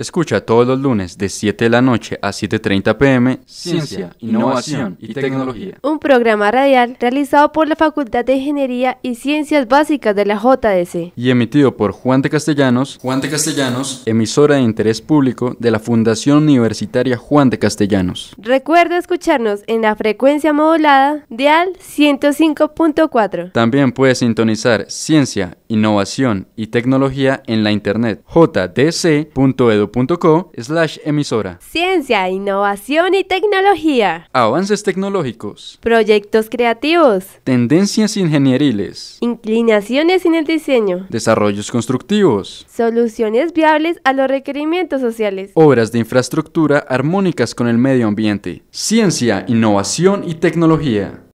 Escucha todos los lunes de 7 de la noche a 7.30 pm Ciencia, Innovación y Tecnología. Un programa radial realizado por la Facultad de Ingeniería y Ciencias Básicas de la JDC. Y emitido por Juan de Castellanos. Juan de Castellanos. Emisora de interés público de la Fundación Universitaria Juan de Castellanos. Recuerda escucharnos en la frecuencia modulada de AL 105.4. También puedes sintonizar Ciencia, Innovación y Tecnología en la internet jdc.edu emisora. Ciencia, innovación y tecnología. Avances tecnológicos. Proyectos creativos. Tendencias ingenieriles. Inclinaciones en el diseño. Desarrollos constructivos. Soluciones viables a los requerimientos sociales. Obras de infraestructura armónicas con el medio ambiente. Ciencia, innovación y tecnología.